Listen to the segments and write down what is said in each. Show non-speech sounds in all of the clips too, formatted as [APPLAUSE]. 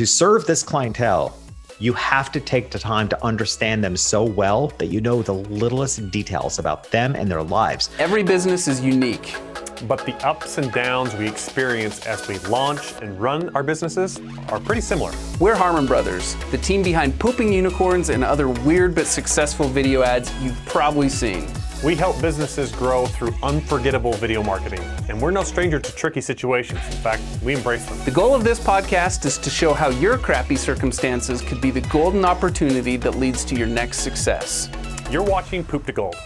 to serve this clientele, you have to take the time to understand them so well that you know the littlest details about them and their lives. Every business is unique. But the ups and downs we experience as we launch and run our businesses are pretty similar. We're Harmon Brothers, the team behind Pooping Unicorns and other weird but successful video ads you've probably seen. We help businesses grow through unforgettable video marketing, and we're no stranger to tricky situations. In fact, we embrace them. The goal of this podcast is to show how your crappy circumstances could be the golden opportunity that leads to your next success. You're watching Poop to Gold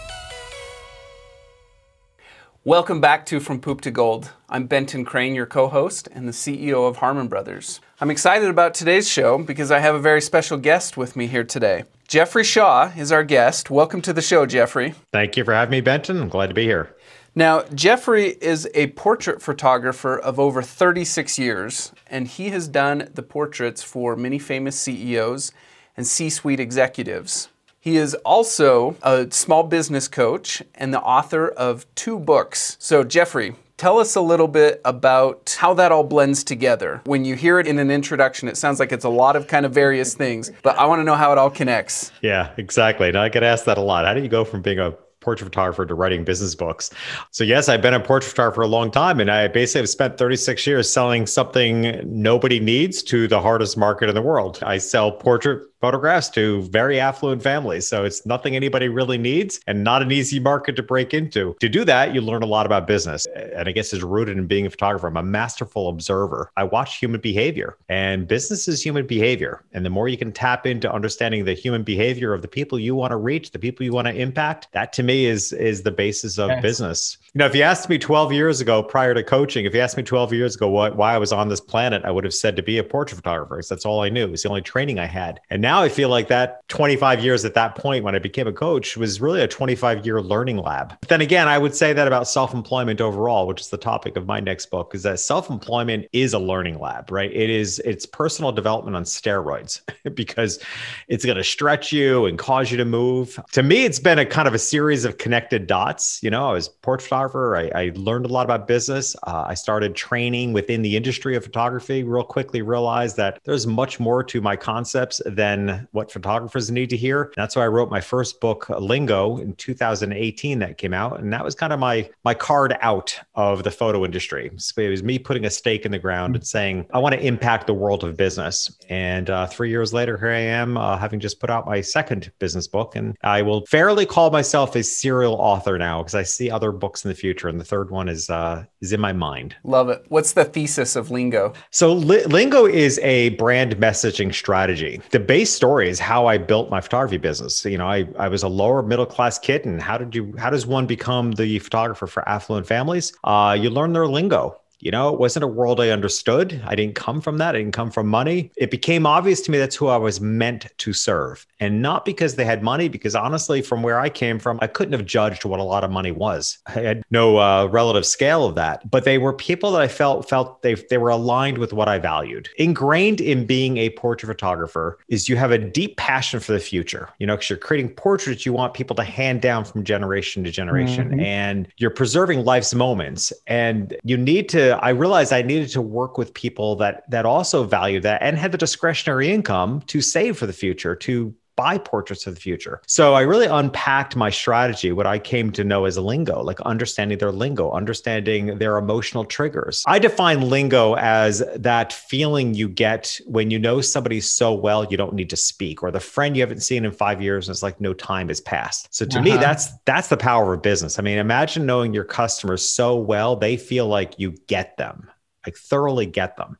Welcome back to From Poop to Gold. I'm Benton Crane, your co-host and the CEO of Harmon Brothers. I'm excited about today's show because I have a very special guest with me here today. Jeffrey Shaw is our guest. Welcome to the show, Jeffrey. Thank you for having me, Benton. I'm glad to be here. Now, Jeffrey is a portrait photographer of over 36 years, and he has done the portraits for many famous CEOs and C-suite executives. He is also a small business coach and the author of two books. So, Jeffrey, Tell us a little bit about how that all blends together. When you hear it in an introduction, it sounds like it's a lot of kind of various things, but I want to know how it all connects. Yeah, exactly. Now I get asked that a lot. How do you go from being a portrait photographer to writing business books. So yes, I've been a portrait photographer for a long time and I basically have spent 36 years selling something nobody needs to the hardest market in the world. I sell portrait photographs to very affluent families. So it's nothing anybody really needs and not an easy market to break into. To do that, you learn a lot about business. And I guess it's rooted in being a photographer. I'm a masterful observer. I watch human behavior and business is human behavior. And the more you can tap into understanding the human behavior of the people you want to reach, the people you want to impact, that to me is is the basis of yes. business. You know, if you asked me 12 years ago prior to coaching, if you asked me 12 years ago what, why I was on this planet, I would have said to be a portrait photographer because that's all I knew. It's the only training I had. And now now I feel like that 25 years at that point when I became a coach was really a 25 year learning lab. But then again, I would say that about self employment overall, which is the topic of my next book, is that self employment is a learning lab, right? It is, it's personal development on steroids [LAUGHS] because it's going to stretch you and cause you to move. To me, it's been a kind of a series of connected dots. You know, I was portrait photographer, I, I, learned a lot about business. Uh, I started training within the industry of photography, real quickly realized that there's much more to my concepts than than what photographers need to hear. That's why I wrote my first book, Lingo, in 2018 that came out. And that was kind of my my card out of the photo industry. So it was me putting a stake in the ground and saying, I want to impact the world of business. And uh, three years later, here I am, uh, having just put out my second business book. And I will fairly call myself a serial author now because I see other books in the future. And the third one is, uh, is in my mind. Love it. What's the thesis of Lingo? So, Li- Lingo is a brand messaging strategy. The base today's story is how I built my photography business. You know, I, I was a lower middle class kid, and how did you? How does one become the photographer for affluent families? Uh, you learn their lingo you know, it wasn't a world I understood. I didn't come from that. I didn't come from money. It became obvious to me that's who I was meant to serve. And not because they had money, because honestly, from where I came from, I couldn't have judged what a lot of money was. I had no uh, relative scale of that. But they were people that I felt felt they, they were aligned with what I valued. Ingrained in being a portrait photographer is you have a deep passion for the future, you know, because you're creating portraits you want people to hand down from generation to generation mm-hmm. and you're preserving life's moments. And you need to I realized I needed to work with people that that also value that and had the discretionary income to save for the future to buy portraits of the future. So I really unpacked my strategy, what I came to know as lingo, like understanding their lingo, understanding their emotional triggers. I define lingo as that feeling you get when you know somebody so well you don't need to speak, or the friend you haven't seen in five years and it's like no time has passed. So to uh-huh. me, that's that's the power of business. I mean, imagine knowing your customers so well they feel like you get them, like thoroughly get them.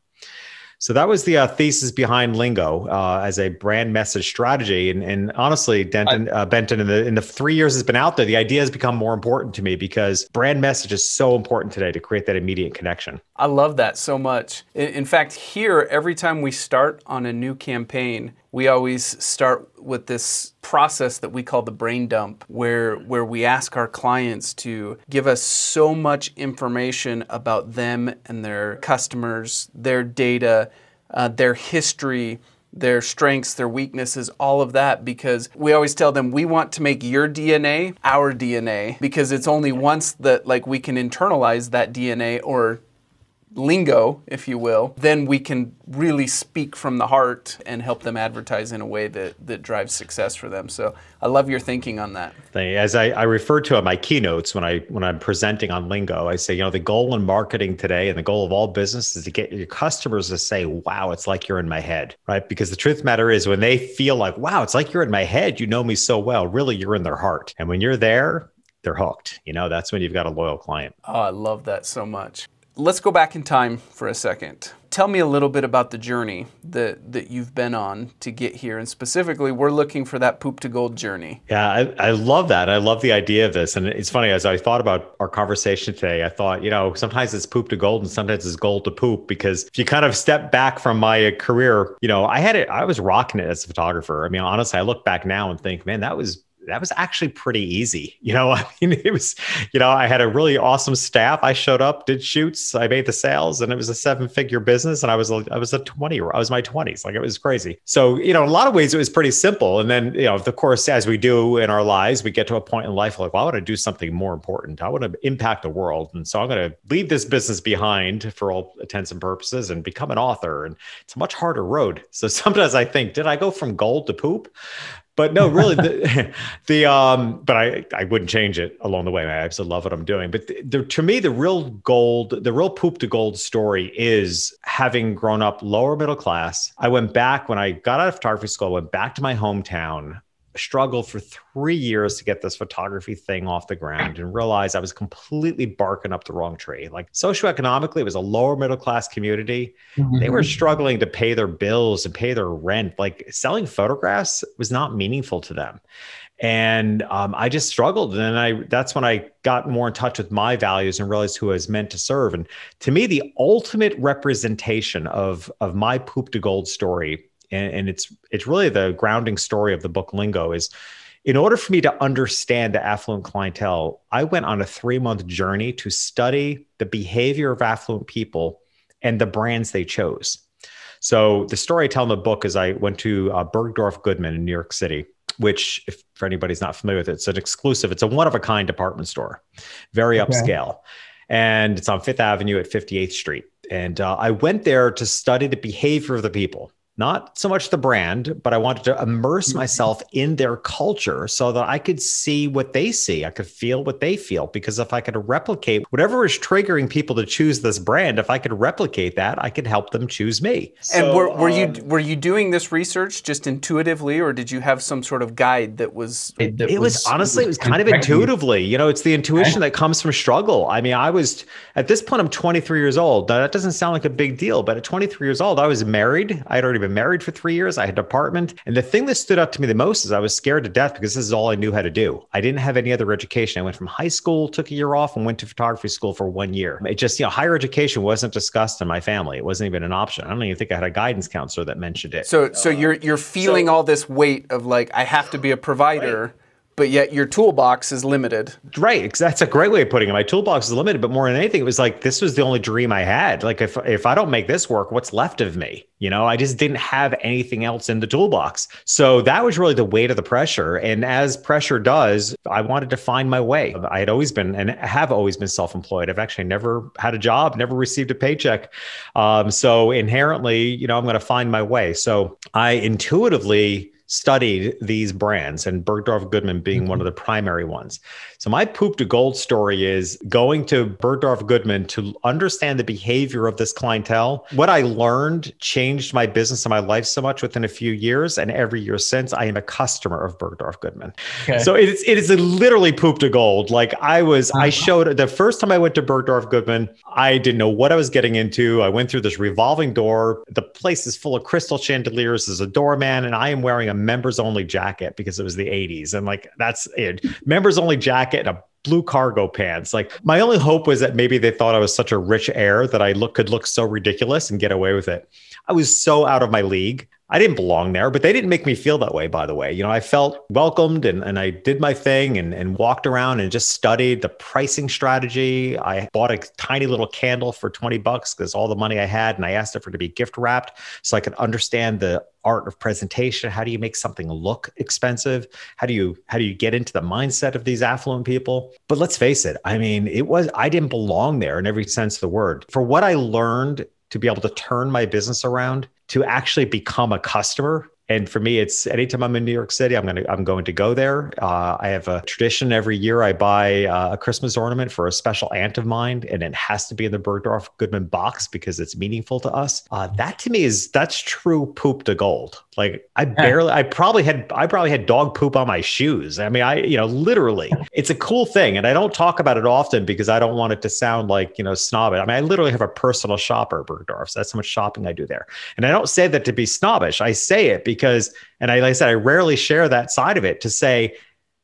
So that was the uh, thesis behind Lingo uh, as a brand message strategy. And, and honestly, Denton, uh, Benton, in the, in the three years it's been out there, the idea has become more important to me because brand message is so important today to create that immediate connection. I love that so much. In, in fact, here, every time we start on a new campaign, we always start with this process that we call the brain dump where where we ask our clients to give us so much information about them and their customers, their data, uh, their history, their strengths, their weaknesses, all of that, because we always tell them we want to make your DNA our DNA because it's only once that like we can internalize that DNA or lingo, if you will, then we can really speak from the heart and help them advertise in a way that, that drives success for them. So I love your thinking on that. As I, I refer to in my keynotes when I when I'm presenting on lingo, I say, you know, the goal in marketing today and the goal of all business is to get your customers to say, wow, it's like you're in my head, right? Because the truth the matter is when they feel like, wow, it's like you're in my head, you know me so well, really you're in their heart. And when you're there, they're hooked. You know, that's when you've got a loyal client. Oh, I love that so much let's go back in time for a second. Tell me a little bit about the journey that, that you've been on to get here. And specifically, we're looking for that poop to gold journey. Yeah, I, I love that. I love the idea of this. And it's funny, as I thought about our conversation today, I thought, you know, sometimes it's poop to gold and sometimes it's gold to poop. Because if you kind of step back from my career, you know, I had it, I was rocking it as a photographer. I mean, honestly, I look back now and think, man, that was that was actually pretty easy. [LAUGHS] You know, I mean, it was, you know, I had a really awesome staff. I showed up, did shoots, I made the sales, and it was a seven figure business. And I was, I was a 20, I was my 20s. Like it was crazy. So, you know, in a lot of ways, it was pretty simple. And then, you know, of course, as we do in our lives, we get to a point in life like, well, I want to do something more important. I want to impact the world. And so I'm going to leave this business behind for all intents and purposes and become an author. And it's a much harder road. So [LAUGHS] sometimes I think, did I go from gold to poop? But no, really, the, [LAUGHS] the um, but I I wouldn't change it along the way. I absolutely love what I'm doing. But the, the, to me, the real gold, the real poop to gold story is having grown up lower middle class. I went back when I got out of photography school. I went back to my hometown struggled for three years to get this photography thing off the ground and realized I was completely barking up the wrong tree. Like socioeconomically, it was a lower middle class community. Mm-hmm. They were mm-hmm. struggling to pay their bills and pay their rent. Like selling photographs was not meaningful to them. And um, I just struggled. And then I that's when I got more in touch with my values and realized who I was meant to serve. And to me, the ultimate representation of, of my poop to gold story and, and it's it's really the grounding story of the book Lingo is in order for me to understand the affluent clientele, I went on a three month journey to study the behavior of affluent people and the brands they chose. So the story I tell in the book is I went to uh, Bergdorf Goodman in New York City, which, if for anybody's not familiar with it, it's an exclusive, it's a one of a kind department store, very okay. upscale. And it's on Fifth Avenue at 58th Street. And uh, I went there to study the behavior of the people not so much the brand, but I wanted to immerse mm-hmm. myself in their culture so that I could see what they see. I could feel what they feel. Because if I could replicate whatever is triggering people to choose this brand, if I could replicate that, I could help them choose me. So, and were, were um, you were you doing this research just intuitively, or did you have some sort of guide that was? It, that it was, was, honestly, it was, kind of intuitively. You know, it's the intuition that comes from struggle. I mean, I was at this point, I'm 23 years old. Now, that doesn't sound like a big deal, but at 23 years old, I was married. I had already been married for three years. I had an apartment. And the thing that stood out to me the most is I was scared to death because this is all I knew how to do. I didn't have any other education. I went from high school, took a year off, and went to photography school for one year. It just, you know, higher education wasn't discussed in my family. It wasn't even an option. I don't even think I had a guidance counselor that mentioned it. So, so you're you're feeling so, all this weight of like I have to be a provider. Right but yet your toolbox is limited. Right. That's a great way of putting it. My toolbox is limited, but more than anything, it was like this was the only dream I had. Like if if I don't make this work, what's left of me? You know, I just didn't have anything else in the toolbox. So that was really the weight of the pressure. And as pressure does, I wanted to find my way. I had always been and have always been self-employed. I've actually never had a job, never received a paycheck. Um, so inherently, you know, I'm going to find my way. So I intuitively studied these brands, and Bergdorf Goodman being mm-hmm. one of the primary ones. So, my poop to gold story is going to Bergdorf Goodman to understand the behavior of this clientele. What I learned changed my business and my life so much within a few years. And every year since, I am a customer of Bergdorf Goodman. Okay. So, it is, it is literally poop to gold. Like, I was, uh-huh. I showed the first time I went to Bergdorf Goodman, I didn't know what I was getting into. I went through this revolving door. The place is full of crystal chandeliers, there's a doorman, and I am wearing a members only jacket because it was the 80s. And like, that's it. members only jacket and a blue cargo pants. Like, my only hope was that maybe they thought I was such a rich heir that I look, could look so ridiculous and get away with it. I was so out of my league. I didn't belong there, but they didn't make me feel that way, by the way. You know, I felt welcomed and, and I did my thing and, and walked around and just studied the pricing strategy. I bought a tiny little candle for 20 bucks because all the money I had, and I asked it for it to be gift wrapped so I could understand the art of presentation. How do you make something look expensive? How do you how do you get into the mindset of these affluent people? But let's face it, I mean, it was I didn't belong there in every sense of the word. For what I learned to be able to turn my business around to actually become a customer and for me, it's anytime I'm in New York City, I'm gonna I'm going to go there. Uh, I have a tradition every year. I buy uh, a Christmas ornament for a special aunt of mine, and it has to be in the Bergdorf Goodman box because it's meaningful to us. Uh, that to me is that's true poop to gold. Like I barely, I probably had I probably had dog poop on my shoes. I mean, I you know literally, it's a cool thing, and I don't talk about it often because I don't want it to sound like you know snobbish. I mean, I literally have a personal shopper Bergdorf. So that's how much shopping I do there, and I don't say that to be snobbish. I say it because because, and I, like I said, I rarely share that side of it to say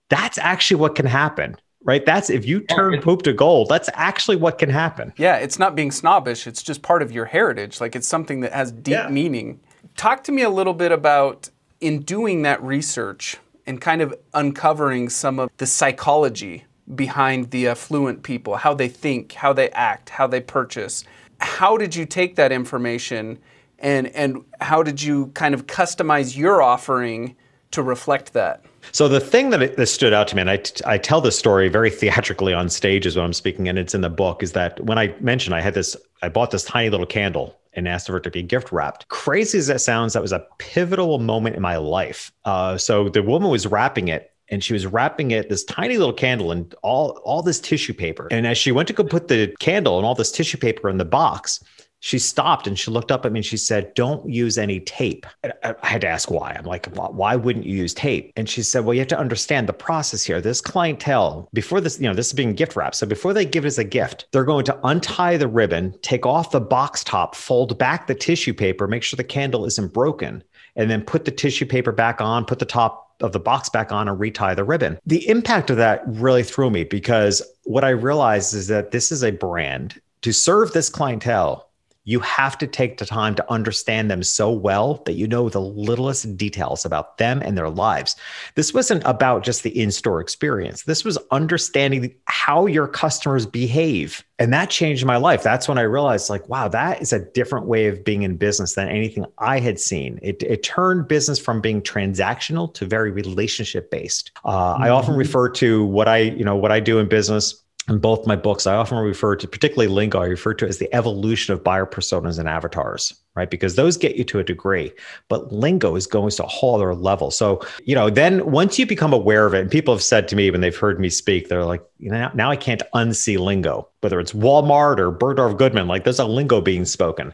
that's actually what can happen, right? That's if you turn poop to gold, that's actually what can happen. Yeah, it's not being snobbish, it's just part of your heritage. Like it's something that has deep yeah. meaning. Talk to me a little bit about in doing that research and kind of uncovering some of the psychology behind the affluent people, how they think, how they act, how they purchase. How did you take that information and and how did you kind of customize your offering to reflect that? So the thing that, it, stood out to me, and I, I tell this story very theatrically on stage is when I'm speaking, and it's in the book, is that when I mentioned I had this, I bought this tiny little candle and asked for it to be gift wrapped. Crazy as that sounds, that was a pivotal moment in my life. Uh, so the woman was wrapping it. And she was wrapping it this tiny little candle and all all this tissue paper. And as she went to go put the candle and all this tissue paper in the box, she stopped and she looked up at me and she said, Don't use any tape. I had to ask why. I'm like, Why wouldn't you use tape? And she said, Well, you have to understand the process here. This clientele, before this, you know, this is being gift wrapped. So before they give us a gift, they're going to untie the ribbon, take off the box top, fold back the tissue paper, make sure the candle isn't broken, and then put the tissue paper back on, put the top of the box back on and retie the ribbon. The impact of that really threw me because what I realized is that this is a brand to serve this clientele you have to take the time to understand them so well that you know the littlest details about them and their lives. This wasn't about just the in store experience, this was understanding how your customers behave. And that changed my life. That's when I realized, like, wow, that is a different way of being in business than anything I had seen. It, it turned business from being transactional to very relationship based. Uh, mm-hmm. I often mm-hmm. refer to what I, you know, what I do in business in both my books, I often refer to, particularly Lingo, I refer to as the evolution of buyer personas and avatars, right? Because those get you to a degree, but Lingo is going to a whole other level. So, you know, then once you become aware of it, and people have said to me when they've heard me speak, they're like, you know, now I can't unsee Lingo, whether it's Walmart or Bergdorf Goodman, like there's a Lingo being spoken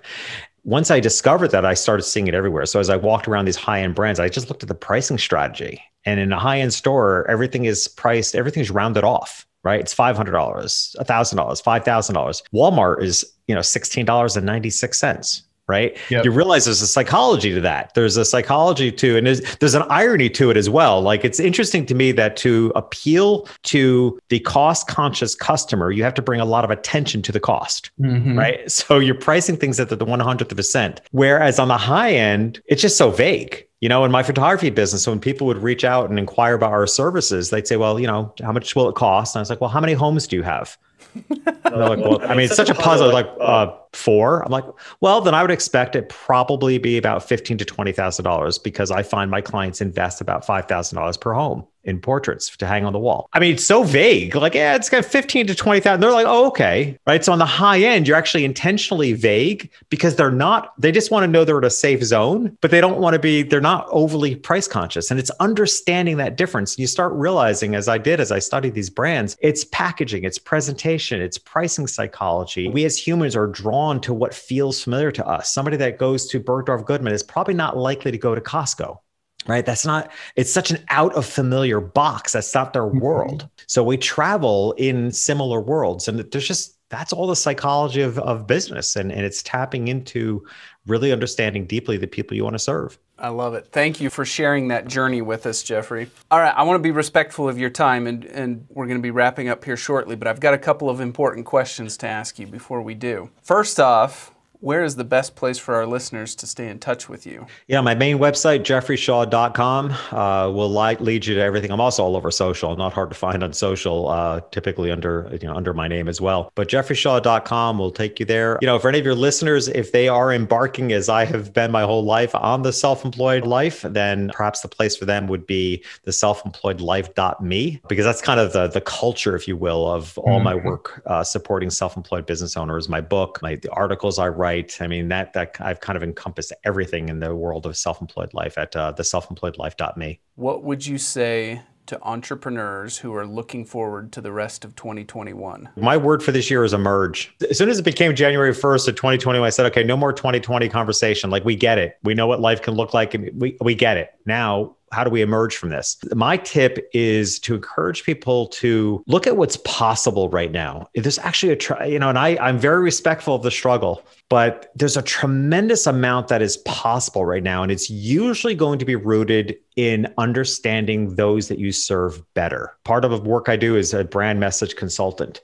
once I discovered that, I started seeing it everywhere. So as I walked around these high end brands, I just looked at the pricing strategy. And in a high end store, everything is priced, everything's rounded off right? It's five hundred dollars, a thousand dollars, five thousand dollars. Walmart is you know sixteen dollars and ninety six cents. Right. Yep. You realize there's a psychology to that. There's a psychology to, and there's, there's an irony to it as well. Like it's interesting to me that to appeal to the cost conscious customer, you have to bring a lot of attention to the cost. Mm-hmm. Right. So you're pricing things at the, the 100th of a cent. Whereas on the high end, it's just so vague you know, in my photography business, when people would reach out and inquire about our services, they'd say, well, you know, how much will it cost? And I was like, well, how many homes do you have? [LAUGHS] like, well, I mean, it's such a puzzle. Like, uh, four. I'm like, well, then I would expect it probably be about fifteen to twenty thousand dollars because I find my clients invest about five thousand dollars per home in portraits to hang on the wall. I mean, it's so vague. Like, yeah, it's got fifteen to twenty thousand. They're like, oh, okay, right. So on the high end, you're actually intentionally vague because they're not. They just want to know they're in a safe zone, but they don't want to be. They're not overly price conscious, and it's understanding that difference. And you start realizing, as I did, as I studied these brands, it's packaging, it's presentation, it's pricing psychology. We as humans are drawn drawn to what feels familiar to us. Somebody that goes to Bergdorf Goodman is probably not likely to go to Costco right? That's not, it's such an out of familiar box. That's not their mm-hmm. world. So we travel in similar worlds. And there's just, that's all the psychology of, of business. And, and it's tapping into really understanding deeply the people you want to serve. I love it. Thank you for sharing that journey with us, Jeffrey. All right, I want to be respectful of your time, and, and we're going to be wrapping up here shortly, but I've got a couple of important questions to ask you before we do. First off, where is the best place for our listeners to stay in touch with you? Yeah, my main website, jeffreyshaw.com, uh, will light, lead you to everything. I'm also all over social, not hard to find on social, uh, typically under you know under my name as well. But jeffreyshaw.com will take you there. You know, for any of your listeners, if they are embarking, as I have been my whole life, on the self-employed life, then perhaps the place for them would be the self-employedlife.me, because that's kind of the, the culture, if you will, of all mm-hmm. my work uh, supporting self-employed business owners, my book, my the articles I write right. I mean, that, that I've kind of encompassed everything in the world of self-employed life at uh, the selfemployedlife.me. What would you say to entrepreneurs who are looking forward to the rest of 2021? My word for this year is emerge. As soon as it became January 1st of twenty twenty one, I said, okay, no more 2020 conversation. Like we get it. We know what life can look like and we, we get it. Now how do we emerge from this? My tip is to encourage people to look at what's possible right now. There's actually a, tr- you know, and I, I'm very respectful of the struggle, but there's a tremendous amount that is possible right now. And it's usually going to be rooted in understanding those that you serve better. Part of the work I do is a brand message consultant,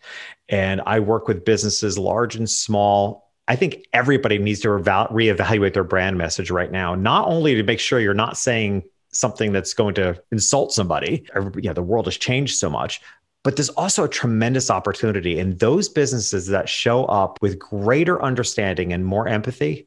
and I work with businesses large and small I think everybody needs to reevaluate their brand message right now, not only to make sure you're not saying something that's going to insult somebody. You know, the world has changed so much. But there's also a tremendous opportunity in those businesses that show up with greater understanding and more empathy.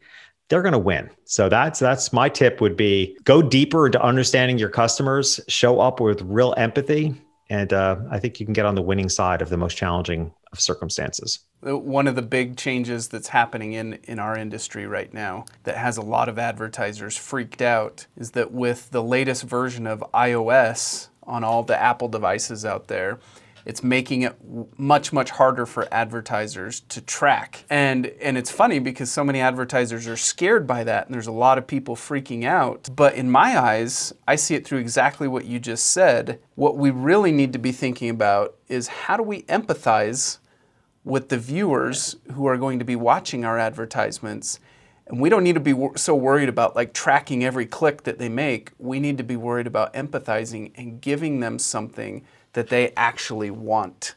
They're going to win. So that's that's my tip would be go deeper into understanding your customers, show up with real empathy, and uh, I think you can get on the winning side of the most challenging of circumstances. One of the big changes that's happening in, in our industry right now that has a lot of advertisers freaked out is that with the latest version of iOS on all the Apple devices out there, it's making it much, much harder for advertisers to track. And, and it's funny because so many advertisers are scared by that and there's a lot of people freaking out. But in my eyes, I see it through exactly what you just said. What we really need to be thinking about is how do we empathize with the viewers who are going to be watching our advertisements. And we don't need to be wor so worried about like tracking every click that they make. We need to be worried about empathizing and giving them something that they actually want.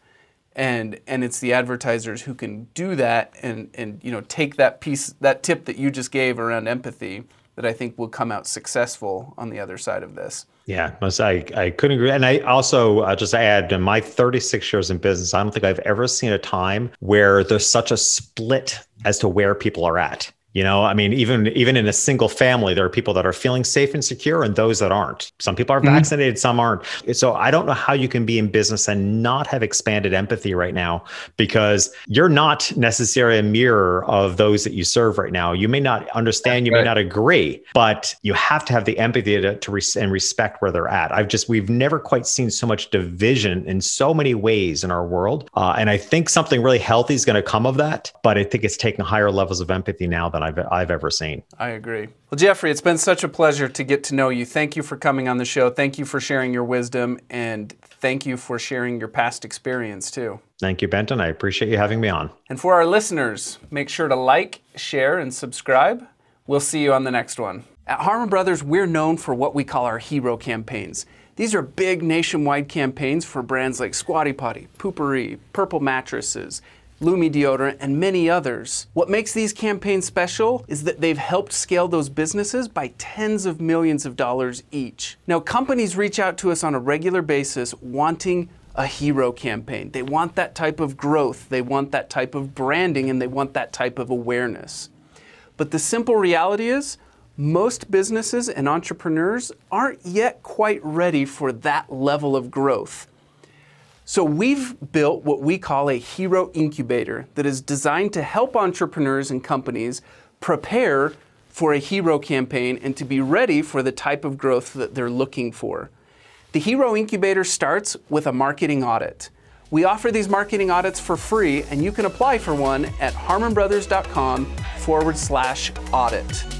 And, and it's the advertisers who can do that and, and you know take that piece that tip that you just gave around empathy that I think will come out successful on the other side of this. Yeah, I, I couldn't agree. And I also uh, just add in my 36 years in business, I don't think I've ever seen a time where there's such a split as to where people are at. You know, I mean, even even in a single family, there are people that are feeling safe and secure, and those that aren't. Some people are mm-hmm. vaccinated, some aren't. So I don't know how you can be in business and not have expanded empathy right now, because you're not necessarily a mirror of those that you serve right now. You may not understand, That's you right. may not agree, but you have to have the empathy to, to and respect where they're at. I've just we've never quite seen so much division in so many ways in our world, uh, and I think something really healthy is going to come of that. But I think it's taking higher levels of empathy now. That than I've, I've ever seen. I agree. Well, Jeffrey, it's been such a pleasure to get to know you. Thank you for coming on the show. Thank you for sharing your wisdom and thank you for sharing your past experience too. Thank you, Benton. I appreciate you having me on. And for our listeners, make sure to like, share, and subscribe. We'll see you on the next one. At Harmon Brothers, we're known for what we call our hero campaigns. These are big nationwide campaigns for brands like Squatty Potty, Poopery, Purple Mattresses, Lumi deodorant, and many others. What makes these campaigns special is that they've helped scale those businesses by tens of millions of dollars each. Now, companies reach out to us on a regular basis wanting a hero campaign. They want that type of growth, they want that type of branding, and they want that type of awareness. But the simple reality is, most businesses and entrepreneurs aren't yet quite ready for that level of growth. So we've built what we call a hero incubator that is designed to help entrepreneurs and companies prepare for a hero campaign and to be ready for the type of growth that they're looking for. The hero incubator starts with a marketing audit. We offer these marketing audits for free, and you can apply for one at harmonbrothers.com forward slash audit.